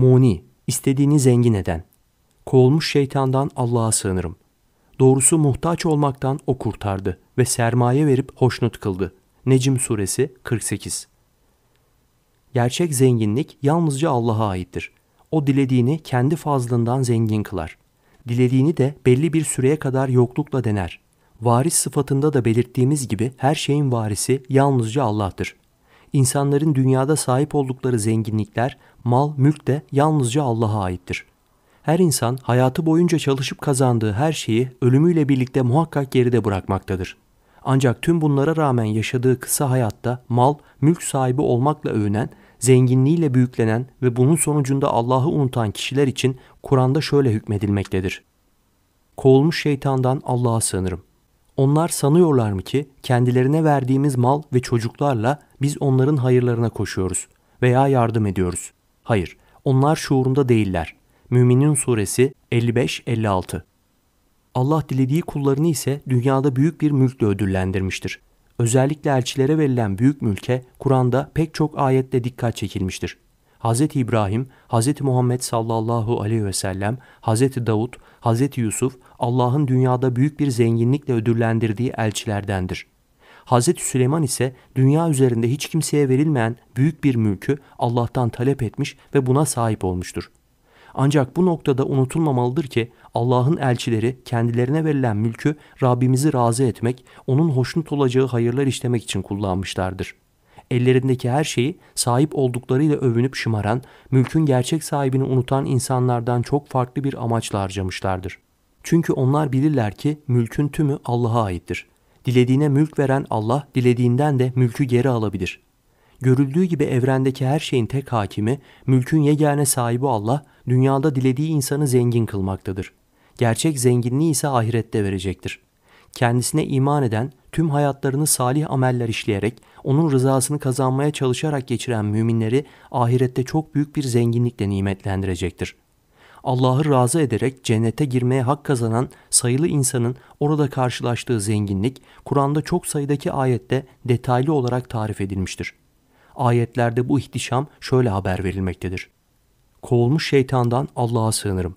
Muni, istediğini zengin eden. Kovulmuş şeytandan Allah'a sığınırım. Doğrusu muhtaç olmaktan o kurtardı ve sermaye verip hoşnut kıldı. Necim suresi 48 Gerçek zenginlik yalnızca Allah'a aittir. O dilediğini kendi fazlından zengin kılar. Dilediğini de belli bir süreye kadar yoklukla dener. Varis sıfatında da belirttiğimiz gibi her şeyin varisi yalnızca Allah'tır insanların dünyada sahip oldukları zenginlikler, mal, mülk de yalnızca Allah'a aittir. Her insan hayatı boyunca çalışıp kazandığı her şeyi ölümüyle birlikte muhakkak geride bırakmaktadır. Ancak tüm bunlara rağmen yaşadığı kısa hayatta mal, mülk sahibi olmakla övünen, zenginliğiyle büyüklenen ve bunun sonucunda Allah'ı unutan kişiler için Kur'an'da şöyle hükmedilmektedir. Kovulmuş şeytandan Allah'a sığınırım. Onlar sanıyorlar mı ki kendilerine verdiğimiz mal ve çocuklarla biz onların hayırlarına koşuyoruz veya yardım ediyoruz. Hayır, onlar şuurunda değiller. Müminin Suresi 55-56 Allah dilediği kullarını ise dünyada büyük bir mülkle ödüllendirmiştir. Özellikle elçilere verilen büyük mülke Kur'an'da pek çok ayette dikkat çekilmiştir. Hz. İbrahim, Hz. Muhammed sallallahu aleyhi ve sellem, Hz. Davud, Hz. Yusuf Allah'ın dünyada büyük bir zenginlikle ödüllendirdiği elçilerdendir. Hz. Süleyman ise dünya üzerinde hiç kimseye verilmeyen büyük bir mülkü Allah'tan talep etmiş ve buna sahip olmuştur. Ancak bu noktada unutulmamalıdır ki Allah'ın elçileri kendilerine verilen mülkü Rabbimizi razı etmek, onun hoşnut olacağı hayırlar işlemek için kullanmışlardır ellerindeki her şeyi sahip olduklarıyla övünüp şımaran, mülkün gerçek sahibini unutan insanlardan çok farklı bir amaçla harcamışlardır. Çünkü onlar bilirler ki mülkün tümü Allah'a aittir. Dilediğine mülk veren Allah, dilediğinden de mülkü geri alabilir. Görüldüğü gibi evrendeki her şeyin tek hakimi, mülkün yegane sahibi Allah, dünyada dilediği insanı zengin kılmaktadır. Gerçek zenginliği ise ahirette verecektir.'' kendisine iman eden, tüm hayatlarını salih ameller işleyerek, onun rızasını kazanmaya çalışarak geçiren müminleri ahirette çok büyük bir zenginlikle nimetlendirecektir. Allah'ı razı ederek cennete girmeye hak kazanan sayılı insanın orada karşılaştığı zenginlik, Kur'an'da çok sayıdaki ayette detaylı olarak tarif edilmiştir. Ayetlerde bu ihtişam şöyle haber verilmektedir. Kovulmuş şeytandan Allah'a sığınırım.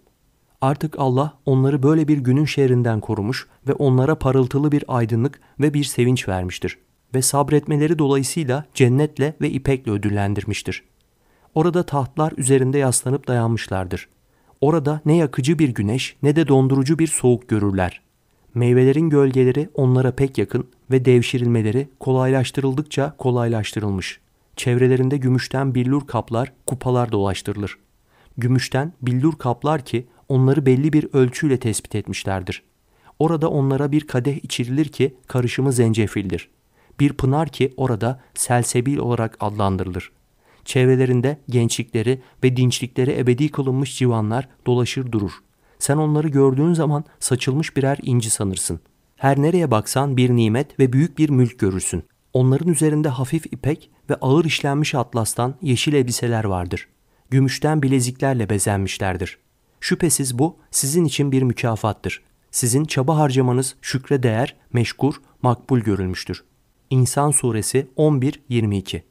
Artık Allah onları böyle bir günün şerrinden korumuş ve onlara parıltılı bir aydınlık ve bir sevinç vermiştir ve sabretmeleri dolayısıyla cennetle ve ipekle ödüllendirmiştir. Orada tahtlar üzerinde yaslanıp dayanmışlardır. Orada ne yakıcı bir güneş ne de dondurucu bir soğuk görürler. Meyvelerin gölgeleri onlara pek yakın ve devşirilmeleri kolaylaştırıldıkça kolaylaştırılmış. Çevrelerinde gümüşten billur kaplar, kupalar dolaştırılır. Gümüşten billur kaplar ki onları belli bir ölçüyle tespit etmişlerdir. Orada onlara bir kadeh içirilir ki karışımı zencefildir. Bir pınar ki orada selsebil olarak adlandırılır. Çevrelerinde gençlikleri ve dinçlikleri ebedi kılınmış civanlar dolaşır durur. Sen onları gördüğün zaman saçılmış birer inci sanırsın. Her nereye baksan bir nimet ve büyük bir mülk görürsün. Onların üzerinde hafif ipek ve ağır işlenmiş atlastan yeşil elbiseler vardır. Gümüşten bileziklerle bezenmişlerdir. Şüphesiz bu sizin için bir mükafattır. Sizin çaba harcamanız şükre değer, meşkur, makbul görülmüştür. İnsan Suresi 11-22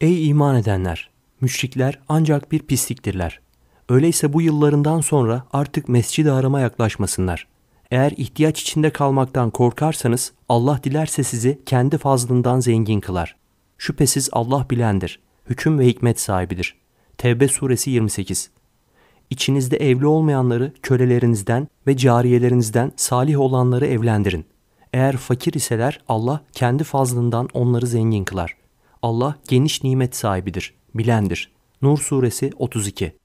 Ey iman edenler! Müşrikler ancak bir pisliktirler. Öyleyse bu yıllarından sonra artık mescid-i harama yaklaşmasınlar. Eğer ihtiyaç içinde kalmaktan korkarsanız Allah dilerse sizi kendi fazlından zengin kılar. Şüphesiz Allah bilendir, hüküm ve hikmet sahibidir. Tevbe suresi 28 İçinizde evli olmayanları kölelerinizden ve cariyelerinizden salih olanları evlendirin. Eğer fakir iseler Allah kendi fazlından onları zengin kılar. Allah geniş nimet sahibidir, bilendir. Nur suresi 32